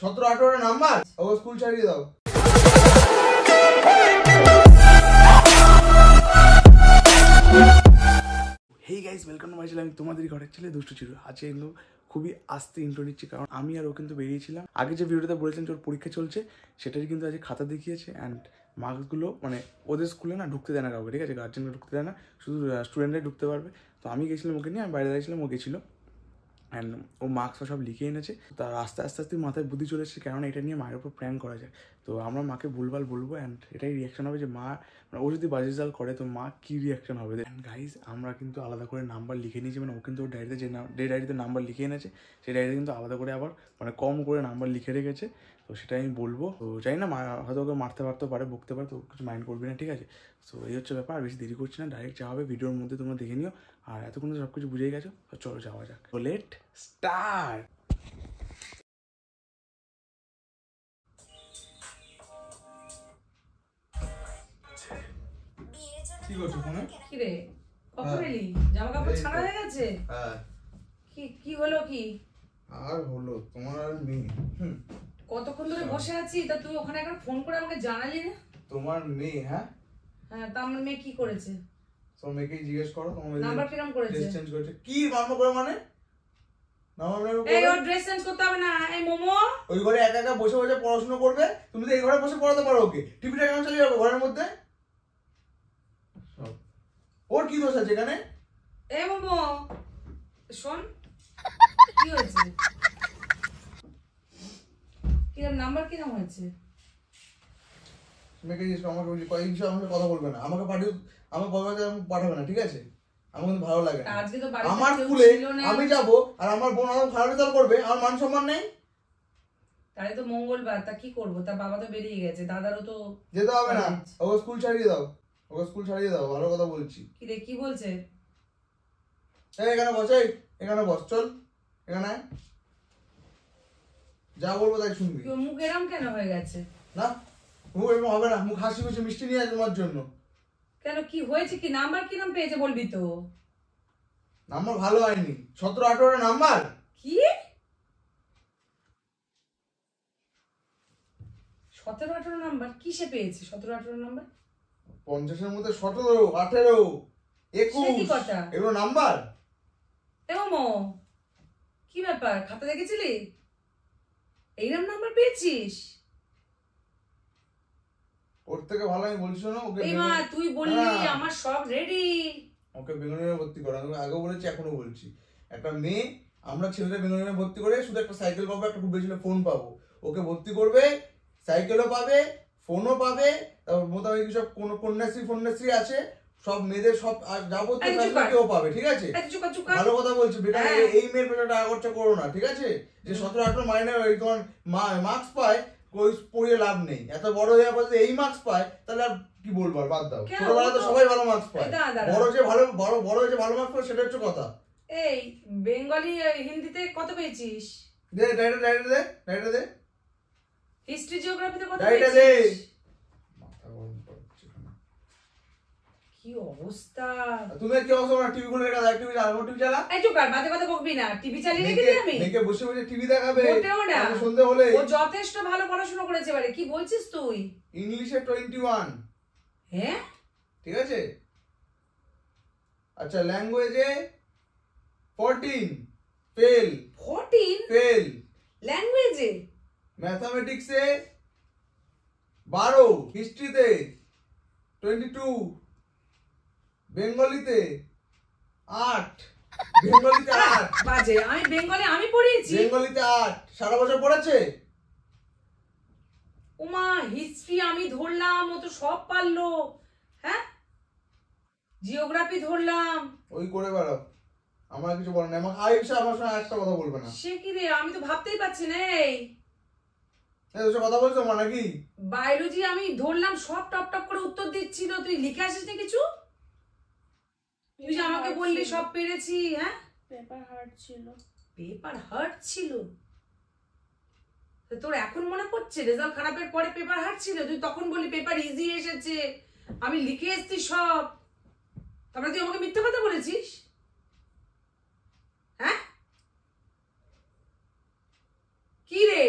সতেরো আঠারো নাম্বার ও স্কুল ছাড়িয়ে দাও হেই গাইজ ওয়েলকাম টু আমি তোমাদের ঘরের ছেলে দুষ্টু ছিল আজকে কিন্তু খুবই আস্তে ইন্ট্রো নিচ্ছি কারণ আমি আর ও কিন্তু বেরিয়েছিলাম আগে যে ভিডিওতে বলেছেন তোর পরীক্ষা চলছে সেটারই কিন্তু আজকে খাতা দেখিয়েছে অ্যান্ড মার্কসগুলো মানে ওদের স্কুলে না ঢুকতে দেয় না কাউকে ঠিক আছে গার্জেনরা ঢুকতে দেয় না শুধু স্টুডেন্টরাই ঢুকতে পারবে তো আমি গেছিলাম ওকে নিয়ে আমি বাইরে দাঁড়িয়েছিলাম ও গেছিলো অ্যান্ড ও মাস্ক সব লিখে এনেছে তার আস্তে আস্তে আস্তে মাথায় বুদ্ধি চলে এসেছে কেননা এটা নিয়ে মায়ের উপর প্র্যাং করা যায় তো আমরা মাকে ভুলভাল বলবো অ্যান্ড এটাই রিয়াকশন হবে যে মা মানে ও যদি বাজে জাল করে তো মা কী রিয়াকশন হবে অ্যান্ড গাইজ আমরা কিন্তু আলাদা করে নাম্বার লিখে নিয়েছি মানে ও কিন্তু ওর ডায়েরিতে যে যে ডায়েরিতে নাম্বার লিখে এনেছে সেই ডায়েরিতে কিন্তু আলাদা করে আবার মানে কম করে নাম্বার লিখে রেখেছে তো সেটাই আমি বলবো তো জানি না হয়তো ওকে মারতে পারতে পারে বকতে পারে তো কিছু মাইন্ড করবি না ঠিক আছে তো এই হচ্ছে ব্যাপার বেশি দেরি করছি না ডাইরেক্ট যাওয়া হবে ভিডিওর মধ্যে তোমরা দেখে নিও আর এতক্ষণ সব কিছু বুঝে গেছো চলো যাওয়া যাক তো লেট স্টার কি করছো ফোনে কি রে জামা কাপড় হয়ে গেছে হ্যাঁ কি কি হলো কি আর হলো তোমার আর নেই কতক্ষণ ধরে আচ্ছা। বসে আছি তা তুই ওখানে একবার ফোন করে আমাকে জানালি না তোমার মেয়ে হ্যাঁ হ্যাঁ তা আমার মেয়ে কি করেছে তোমার মেয়েকে জিজ্ঞেস করো তোমার নাম্বার কিরকম করেছে চেঞ্জ করেছে কি মামা করে মানে এই মানে? ওর ড্রেস চেঞ্জ করতে হবে না এই মোমো ওই ঘরে একা একা বসে বসে পড়াশোনা করবে তুমি তো এই ঘরে বসে পড়াতে পারো ওকে টিভিটা কেন চালিয়ে যাবে ঘরের মধ্যে ওর কি দোষ আছে এখানে এ মোমো শোন কি হয়েছে নাম্বার কি নাম হয়েছে মেয়েকে জিজ্ঞেস আমাকে এই বিষয়ে আমাকে কথা বলবে না আমাকে পাঠিয়ে আমার আমি পাঠাবে না ঠিক আছে আমার কিন্তু ভালো লাগে না আমার ফুলে আমি যাব আর আমার বোন আমার ভালো রেজাল্ট করবে আমার মান সম্মান নেই তাহলে তো মঙ্গলবার তা কি করবো তা বাবা তো বেরিয়ে গেছে দাদারও তো যেতে হবে না ওকে স্কুল ছাড়িয়ে দাও ওকে স্কুল ছাড়িয়ে দাও ভালো কথা বলছি কি রে কি বলছে এই এখানে বসে এখানে বস চল এখানে যা বলবো তাই শুনবি মুখ এরম কেন হয়ে গেছে না মুখ এরম হবে না মুখ হাসি খুশি মিষ্টি নিয়ে তোমার জন্য কেন কি হয়েছে কি নাম্বার কিরম পেয়েছে বলবি তো নাম্বার ভালো হয়নি সতেরো আঠারো নাম্বার কি সতেরো আঠারো নাম্বার কিসে পেয়েছে সতেরো আঠারো নাম্বার পঞ্চাশের মধ্যে সতেরো আঠেরো একুশ এগুলো নাম্বার এমন কি ব্যাপার খাতা দেখেছিলি নাম্বার পেয়েছিস ওর থেকে ভালো আমি না ওকে তুই বললি হ্যাঁ। আমার সব রেডি ওকে বেঙ্গলোরে ভর্তি করা আমি আগে বলেছি এখনো বলছি একটা মেয়ে আমরা ছেলেরা বেঙ্গলোরে ভর্তি করে শুধু একটা সাইকেল পাবো একটা খুব বেশি ফোন পাবো ওকে ভর্তি করবে সাইকেলও পাবে ফোনও পাবে তারপর মোটামুটি সব কোন কন্যাশ্রী ফন্যাশ্রী আছে সব মেয়েদের সব আর যাবতীয় পাবে ঠিক আছে ভালো কথা বলছি বেটা হ্যাঁ। এই মেয়ের বেটা টাকা করো না ঠিক আছে যে সতেরো আঠারো মাইনে ওই মার্কস পায় ওই পড়িয়ে লাভ নেই এত বড় হয়ে পর্যন্ত এই মার্কস পায় তাহলে আর কি বলবো আর বাদ দাও ছোটবেলা তো সবাই ভালো মার্কস পায় বড় যে ভালো বড় বড় যে ভালো মার্কস পায় সেটা হচ্ছে কথা এই বেঙ্গলি হিন্দিতে কত পেয়েছিস দে ডাইটা ডাইটা দে ডাইটা দে হিস্ট্রি জিওগ্রাফিতে কত পেয়েছিস কি অবস্থা তুমি কি অবস্থা টিভি খুলে রেখা টিভি চালাবো টিভি চালা এই চুপ কর বাজে কথা বকবি না টিভি চালিয়ে রেখে আমি মেয়েকে বসে বসে টিভি দেখাবে মোটেও না সন্ধে হলে ও যথেষ্ট ভালো পড়াশোনা করেছে বারে কি বলছিস তুই ইংলিশে 21 হ্যাঁ ঠিক আছে আচ্ছা ল্যাঙ্গুয়েজে 14 ফেল 14 ফেল ল্যাঙ্গুয়েজে ম্যাথমেটিক্সে 12 হিস্ট্রিতে 22 বেঙ্গলিতে আট বেঙ্গলিতে আট বাজে আমি বেঙ্গলে আমি পড়িয়েছি বেঙ্গলিতে আট সারা বছর হিস্ট্রি আমি ধরলাম ও তো সব পারলো হ্যাঁ জিওগ্রাফি ধরলাম ওই করে বেড়াও আমার কিছু বলার নেই আমার আয়ুষা আমার সঙ্গে একটা কথা বলবে না সে কি রে আমি তো ভাবতেই পারছি না এই কথা বলছো নাকি বায়োলজি আমি ধরলাম সব টপ টপ করে উত্তর দিচ্ছি তো তুই লিখে আসিস না কিছু তুই যে আমাকে বললি সব পেরেছি হ্যাঁ পেপার হার্ট ছিল পেপার হার্ট ছিল তোর এখন মনে পড়ছে রেজাল্ট খারাপের পরে পেপার হার্ট ছিল তুই তখন বলি পেপার ইজি এসেছে আমি লিখে এসেছি সব তারপরে তুই আমাকে মিথ্যা কথা বলেছিস হ্যাঁ কি রে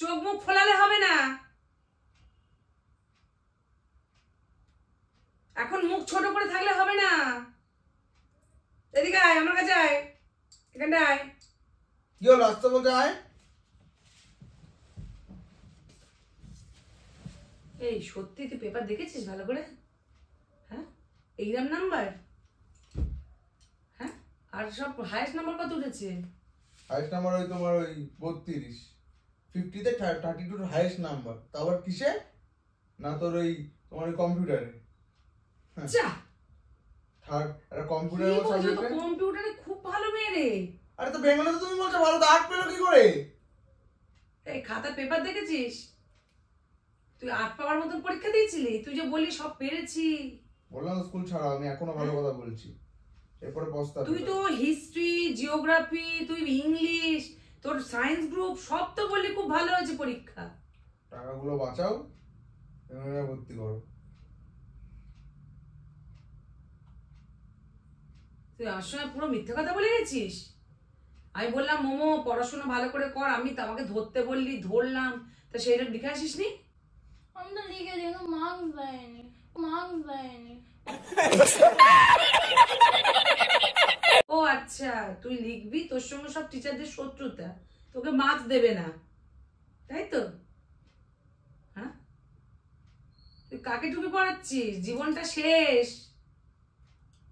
চোখ মুখ ফোলালে হবে না এখন মুখ ছোট করে থাকলে হবে না এদিকে আয় আমার কাছে আয় এখানটা আয় কি হলো আসতে বলতে আয় এই সত্যি তুই পেপার দেখেছিস ভালো করে হ্যাঁ এইরাম নাম্বার হ্যাঁ আর সব হায়েস্ট নাম্বার কত উঠেছে হায়েস্ট নাম্বার ওই তোমার ওই বত্রিশ ফিফটিতে থার্টি টুর হায়েস্ট নাম্বার তারপর কিসে না তোর ওই তোমার ওই কম্পিউটারে হ্যাঁ। যা পরীক্ষা স্কুল ছাড়া আমি এখনো ভালো হ্যাঁ। কথা বলছি এরপরে বস্তা তুই তো হিস্ট্রি জিওগ্রাফি তুই ইংলিশ তোর সায়েন্স গ্রুপ সব তো খুব ভালো হয়েছে পরীক্ষা টাকাগুলো বাঁচাও ভর্তি করো তুই আমার সময় পুরো মিথ্যে কথা বলে গেছিস আমি বললাম মোমো পড়াশোনা ভালো করে কর আমি তো আমাকে ধরতে বললি ধরলাম তা সেইটা লিখে আসিস নি আমি লিখে ও আচ্ছা তুই লিখবি তোর সঙ্গে সব টিচারদের শত্রুতা তোকে মার্কস দেবে না তাই তো হ্যাঁ তুই কাকে ঢুকে পড়াচ্ছিস জীবনটা শেষ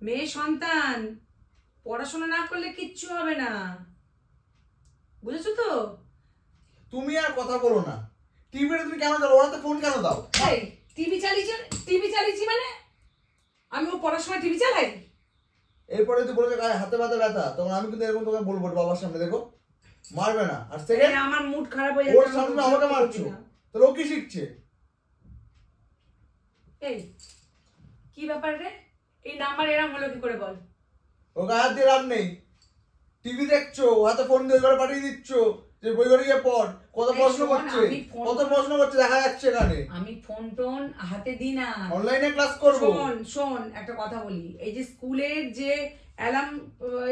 মেয়ে সন্তান পড়াশোনা না করলে কিচ্ছু হবে না বুঝেছো তো তুমি আর কথা বলো না টিভিতে তুমি কেন দাও ওরা তো ফোন কেন দাও এই টিভি চালিয়েছি টিভি চালিয়েছি মানে আমি ও পড়াশোনা টিভি চালাই এরপরে তুই বলেছো গায়ে হাতে পাতে ব্যথা তখন আমি কিন্তু এরকম তোকে বলবো বাবার সামনে দেখো মারবে না আর সেকেন্ড আমার মুড খারাপ হয়ে যাচ্ছে ওর সামনে আমাকে মারছো তাহলে ও কি শিখছে এই কি ব্যাপার রে এই নাম্বার এরম হলো কি করে বল ও হাত দিয়ে লাভ নেই টিভি দেখছো হাতে ফোন দিয়ে ঘরে পাঠিয়ে দিচ্ছ যে বই ঘরে গিয়ে পড় কত প্রশ্ন করছে কত প্রশ্ন করছে দেখা যাচ্ছে এখানে আমি ফোন টোন হাতে দিই না অনলাইনে ক্লাস করব শোন শোন একটা কথা বলি এই যে স্কুলের যে অ্যালার্ম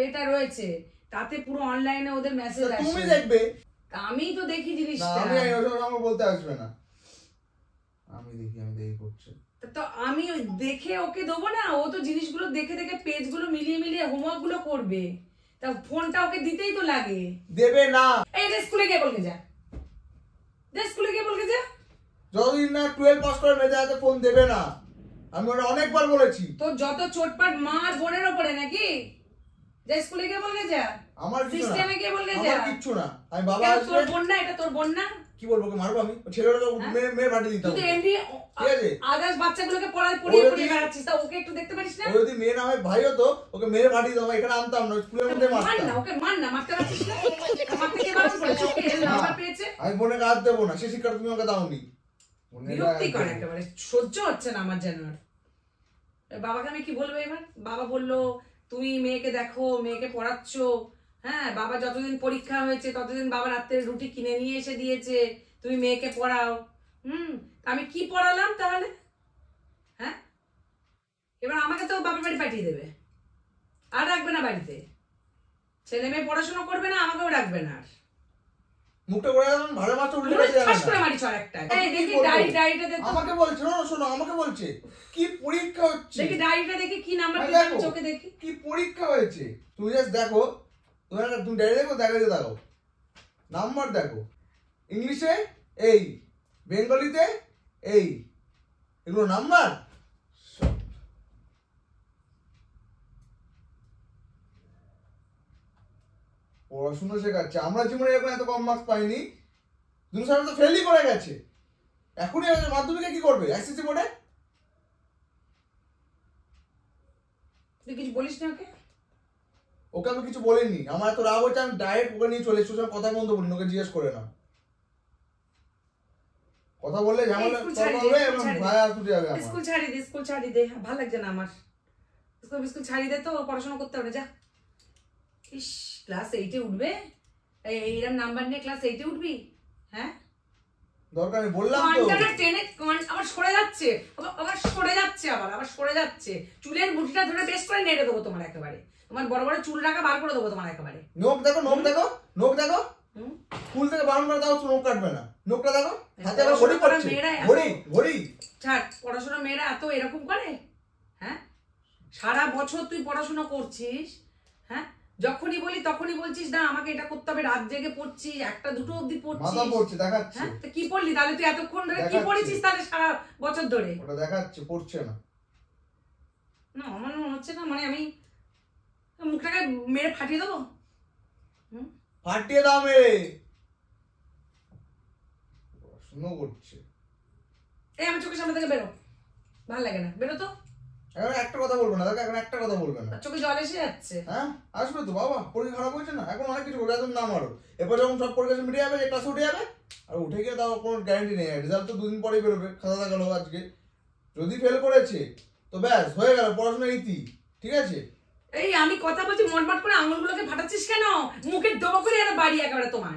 এটা রয়েছে তাতে পুরো অনলাইনে ওদের মেসেজ আসে তুমি দেখবে আমি তো দেখি জিনিসটা আমি ওর আমাকে বলতে আসবে না আমি দেখি আমি দেখি করছে তো আমি দেখে ওকে দেবো না ও তো জিনিসগুলো দেখে দেখে পেজ গুলো মিলিয়ে মিলিয়ে হোমওয়ার্ক গুলো করবে তা ফোনটা ওকে দিতেই তো লাগে দেবে না এই যে স্কুলে গিয়ে বলকে যা যে স্কুলে গিয়ে বলকে যা যতদিন না টুয়েলভ পাস করে মেয়েদের হাতে ফোন দেবে না আমি ওটা অনেকবার বলেছি তো যত চোটপাট মা আর বোনের ওপরে নাকি যে স্কুলে গিয়ে বলকে যা আমার সিস্টেমে গিয়ে বলকে যা আমার কিচ্ছু না আমি বাবা তোর বোন না এটা তোর বোন না কি বলবো কে মারবো আমি ছেলেটাকে হ্যাঁ? মেয়ে মেয়ে পাঠিয়ে দিতাম তুই এমনি ঠিক আছে আদার্স বাচ্চাগুলোকে পড়ায় পড়িয়ে পড়িয়ে বেড়াচ্ছিস তা ওকে একটু দেখতে পারিস না ও যদি মেয়ে না হয় ভাই হতো ওকে মেরে পাঠিয়ে দিতাম এখানে আনতাম না স্কুলের মধ্যে মারতাম মার না ওকে মার না মারতে পারছিস না মারতে কে মারছিস করেছে ওকে এর নাম্বার পেয়েছে আমি বনে কাজ দেবো না সে শিক্ষা তুমি আমাকে দাওনি বিরক্তি করে একেবারে সহ্য হচ্ছে না আমার যেন বাবাকে আমি কি বলবো এবার বাবা বললো তুমি মেয়েকে দেখো মেয়েকে পড়াচ্ছ হ্যাঁ বাবা যতদিন পরীক্ষা হয়েছে ততদিন বাবা রাত্রে রুটি কিনে নিয়ে এসে দিয়েছে তুমি মেয়েকে পড়াও হুম আমি কি পড়ালাম তাহলে হ্যাঁ এবার আমাকে তো বাবার বাড়ি পাঠিয়ে দেবে আর রাখবে না বাড়িতে ছেলে মেয়ে পড়াশুনো করবে না আমাকেও রাখবে না আর দেখি কি পরীক্ষা হয়েছে তুই দেখো দেখো নাম্বার দেখো ইংলিশে এই বেঙ্গলিতে এই এগুলো নাম্বার পড়াশুনো শেখাচ্ছে আমরা জীবনে এরকম এত কম মার্কস পাইনি দুটো সামনে তো ফেলই করে গেছে এখনই মাধ্যমিকে কি করবে এসএসসি বোর্ডে তুই কিছু বলিস না ওকে ওকে আমি কিছু বলিনি আমার এত রাগ হচ্ছে আমি ডাইরেক্ট ওকে নিয়ে চলে এসেছি কথা বন্ধ বলিনি ওকে জিজ্ঞেস করে না কথা বললে স্কুল ছাড়ি দে স্কুল ছাড়ি দে হ্যাঁ, ভালো লাগছে না আমার স্কুল স্কুল ছাড়ি দে তো পড়াশোনা করতে হবে যা ইস ক্লাস এইটে উঠবে এইরকম নাম্বার নিয়ে ক্লাস এইটে উঠবি হ্যাঁ দরকার বললাম তো টেনে আবার সরে যাচ্ছে আবার সরে যাচ্ছে আবার আবার সরে যাচ্ছে চুলের মুঠিটা ধরে বেশ করে নেড়ে দেবো তোমার একেবারে তোমার বড় বড় চুল রাখা বার করে দেবো তোমার একেবারে নোক দেখো নোক দেখো নোক দেখো ফুল থেকে বারণ করে দাও নোক কাটবে না নোকটা দেখো হাতে আবার ঘড়ি পড়ছে ঘড়ি ঘড়ি ছাড় পড়াশোনা মেয়েরা এত এরকম করে হ্যাঁ সারা বছর তুই পড়াশোনা করছিস হ্যাঁ যখনই বলি তখনই বলছিস না আমাকে এটা করতে হবে রাত জেগে পড়ছি একটা দুটো অব্দি পড়ছি দেখাচ্ছি হ্যাঁ? কি পড়লি তাহলে তুই এতক্ষণ ধরে কি পড়েছিস তাহলে সারা বছর ধরে ওটা দেখাচ্ছে পড়ছে না না আমার মনে হচ্ছে না মানে আমি মুখটাকে মেরে ফাটিয়ে দেবো ফাটিয়ে দাও মেরে করছে এই আমি চোখের সামনে থেকে বেরো ভাল লাগে না বেরো তো এখন একটা কথা না এখন একটা কথা হ্যাঁ তো বাবা খারাপ না এখন অনেক কিছু একদম আরো যখন সব মিটে যাবে ক্লাস উঠে যাবে আর উঠে গিয়ে তাও কোনো নেই রেজাল্ট দুদিন আজকে যদি ফেল করেছে তো ব্যাস হয়ে গেল পড়াশোনা ইতি ঠিক আছে এই আমি কথা বলছি মনমাট করে আঙুলগুলোকে ফাটাচ্ছিস কেন মুখের ডোবা করে বাড়ি একেবারে তোমার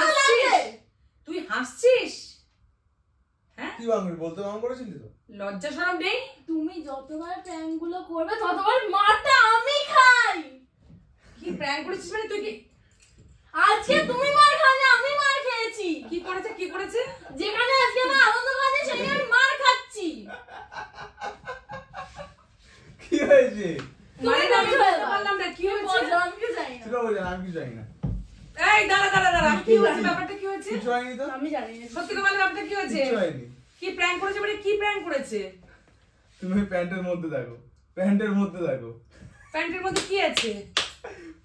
কি বাংরি বলতে বারণ করেছিলি তো লজ্জা শরম নেই তুমি যতবার প্র্যাঙ্ক গুলো করবে হ্যাঁ। ততবার মারটা আমি খাই কি প্র্যাঙ্ক করেছিস মানে তুই কি আজকে তুমি মার খানে আমি মার খেয়েছি কি করেছে কি করেছে যেখানে আজকে আমি আনন্দ খাচ্ছি সেখানে মার খাচ্ছি কি হয়েছে মানে আমি বলতে না কি হয়েছে আমি জানি না আমি জানি না এই দাঁড়া দাঁড়া দাঁড়া কি হয়েছে ব্যাপারটা কি হয়েছে আমি জানি না সত্যি কথা ব্যাপারটা কি হয়েছে কিছু হয়নি কি প্র্যাঙ্ক করেছে মানে কি প্র্যাঙ্ক করেছে তুমি ওই প্যান্টের মধ্যে দেখো প্যান্টের মধ্যে দেখো প্যান্টের মধ্যে কি আছে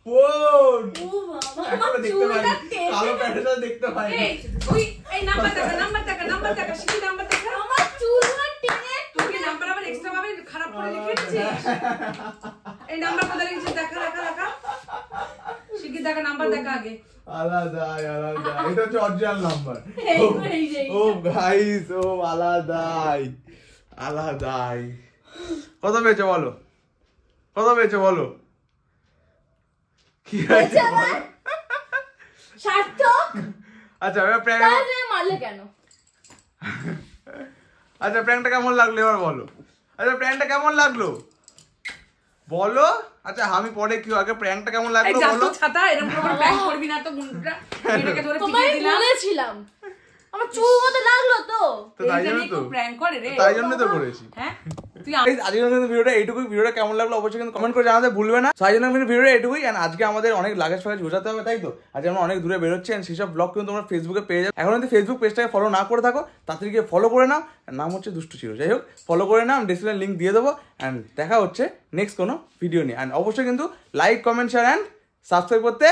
ফোন ও বাবা একটা দেখতে পাই কালো প্যান্টটা দেখতে পারি এই তুই এই নাম্বার টাকা নাম্বার টাকা নাম্বার টাকা শিখি নাম্বার টাকা আমার চুলগুলো টেনে তুই কি নাম্বার আবার এক্সট্রা ভাবে খারাপ করে লিখেছিস এই নাম্বার কোথায় লিখেছিস দেখা দেখা দেখা টিকি দেখা নাম্বার দেখা আগে আলাদা আলাদা এটা হচ্ছে নাম্বার ও গাইস ও আলাদাই আলাদাই কত পেয়েছো বলো কত পেয়েছো বলো কি হয়েছে সার্থক আচ্ছা এবার প্র্যাঙ্ক মারলে কেন আচ্ছা প্র্যাঙ্কটা কেমন লাগলো এবার বলো আচ্ছা প্র্যাঙ্কটা কেমন লাগলো বলো আচ্ছা আমি পরে কি আগে প্র্যাঙ্কটা কেমন লাগলো বলো ছাতা এরকম করে হ্যাঁ। প্র্যাঙ্ক করবি না তো মুন্ডুটা এটাকে ধরে পিটিয়ে দিলাম বলেছিলাম আমার চুল মতো লাগলো তো তাই জন্য তো প্র্যাঙ্ক করে রে তাই জন্য তো করেছি হ্যাঁ এইটুকুই ভিডিওটা কেমন অবশ্যই কিন্তু কমেন্ট করে ভুলবে না আর আজকে আমাদের অনেক হবে তাই তো অনেক দূরে সেসব ব্লগ কিন্তু ফেসবুকে পেয়ে এখন ফেসবুক ফলো না করে থাকো তাড়াতাড়ি ফলো করে নাও নাম হচ্ছে দুষ্টু ছিল যাই হোক ফলো করে নাও আমি লিঙ্ক দিয়ে দেবো অ্যান্ড দেখা হচ্ছে নেক্সট কোনো ভিডিও নিয়ে অ্যান্ড অবশ্যই কিন্তু like comment share and subscribe করতে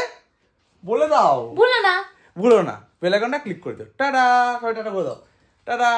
বলে দাও ভুলো না ভুলো না বেলাকনটা ক্লিক করে দাও টাটা সবাই টাটা বলে দাও টাটা